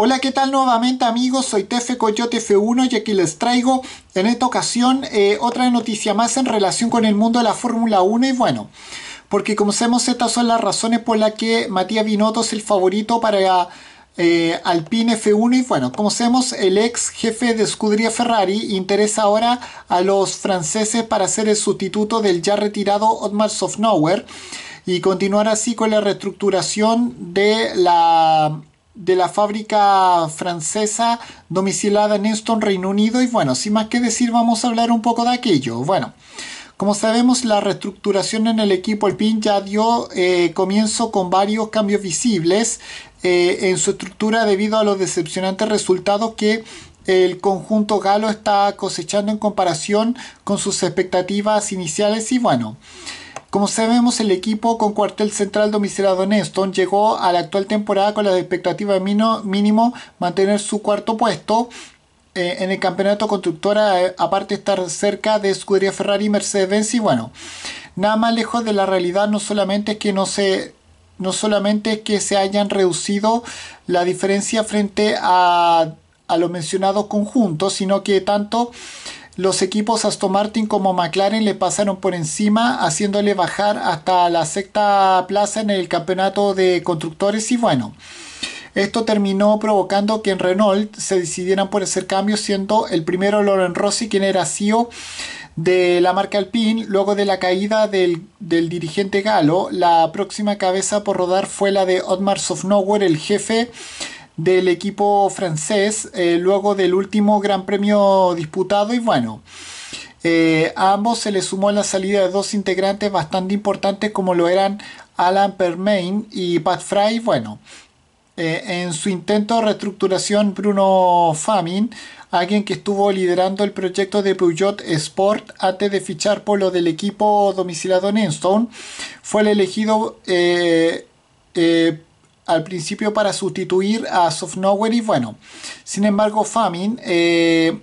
Hola, ¿qué tal nuevamente amigos? Soy Tefe Coyote F1 y aquí les traigo en esta ocasión eh, otra noticia más en relación con el mundo de la Fórmula 1 y bueno, porque como sabemos estas son las razones por las que Matías Binotto es el favorito para eh, Alpine F1 y bueno, como sabemos el ex jefe de escudería Ferrari interesa ahora a los franceses para ser el sustituto del ya retirado Otmar Sofnauer y continuar así con la reestructuración de la de la fábrica francesa domicilada en Euston, Reino Unido. Y bueno, sin más que decir, vamos a hablar un poco de aquello. Bueno. Como sabemos, la reestructuración en el equipo Alpine ya dio eh, comienzo con varios cambios visibles eh, en su estructura debido a los decepcionantes resultados que el conjunto galo está cosechando en comparación con sus expectativas iniciales y bueno. Como sabemos, el equipo con cuartel central domiciliado en llegó a la actual temporada con la expectativa mínimo mantener su cuarto puesto eh, en el campeonato constructora, eh, aparte de estar cerca de Scuderia Ferrari y Mercedes-Benz. Y bueno, nada más lejos de la realidad, no solamente es que no se no solamente que se hayan reducido la diferencia frente a, a los mencionados conjuntos, sino que tanto los equipos Aston Martin como McLaren le pasaron por encima, haciéndole bajar hasta la sexta plaza en el campeonato de constructores y bueno. Esto terminó provocando que en Renault se decidieran por hacer cambios, siendo el primero Loren Rossi, quien era CEO de la marca Alpine, luego de la caída del, dirigente galo, la próxima cabeza por rodar fue la de Otmar Sofnower, el jefe del equipo francés eh, luego del último Gran Premio disputado y bueno. Eh, a ambos se le sumó la salida de dos integrantes bastante importantes como lo eran Alan Permain y Pat Fry. Bueno, eh, en su intento de reestructuración, Bruno Famin, alguien que estuvo liderando el proyecto de Peugeot Sport antes de fichar por lo del equipo domiciliado en Enstone, fue el elegido al principio para sustituir a Nowhere. y bueno. Sin embargo, Famine eh,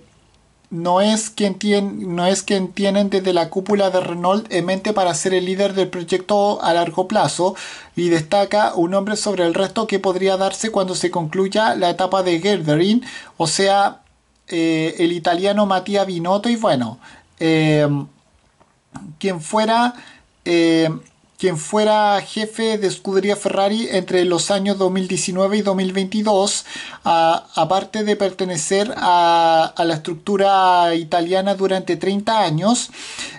no, es quien tiene, no es quien tienen desde la cúpula de Renault en mente para ser el líder del proyecto a largo plazo y destaca un hombre sobre el resto que podría darse cuando se concluya la etapa de Gerderin, o sea, eh, el italiano Mattia Binotto y bueno, eh, quien fuera quien fuera jefe de escudería Ferrari entre los años 2019 y 2022, aparte de pertenecer a, la estructura italiana durante 30 años,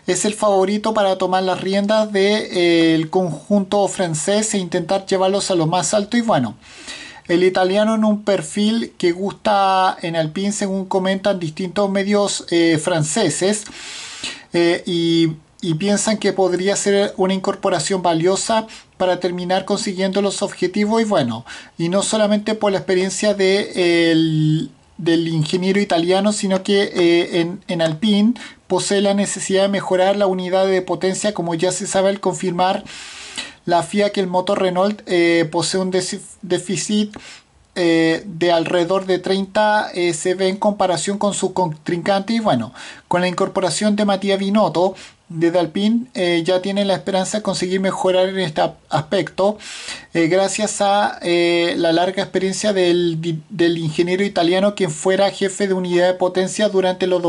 es el favorito para tomar las riendas del de, eh, conjunto francés e intentar llevarlos a lo más alto y bueno. El italiano en un perfil que gusta en Alpine, según comentan distintos medios eh, franceses. Eh, y y piensan que podría ser una incorporación valiosa para terminar consiguiendo los objetivos y bueno, y no solamente por la experiencia de el, del ingeniero italiano, sino que eh, en, en Alpine posee la necesidad de mejorar la unidad de potencia, como ya se sabe al confirmar la FIA que el motor Renault eh, posee un déficit eh, de alrededor de 30 se en comparación con su contrincante y bueno, con la incorporación de Matías Binotto de Alpine eh, ya tienen la esperanza de conseguir mejorar en este aspecto eh, gracias a eh, la larga experiencia del, ingeniero italiano quien fuera jefe de unidad de potencia durante los,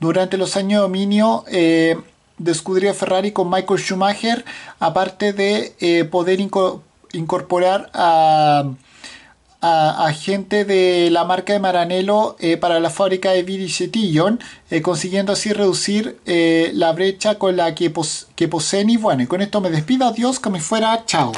durante los años de dominio de Scuderia Ferrari con Michael Schumacher aparte de poder incorporar a a, gente de la marca de Maranello eh, para la fábrica de Viricetillon, eh, consiguiendo así reducir eh, la brecha con la que, que poseen. Y bueno, y con esto me despido, adiós, me fuera, chao.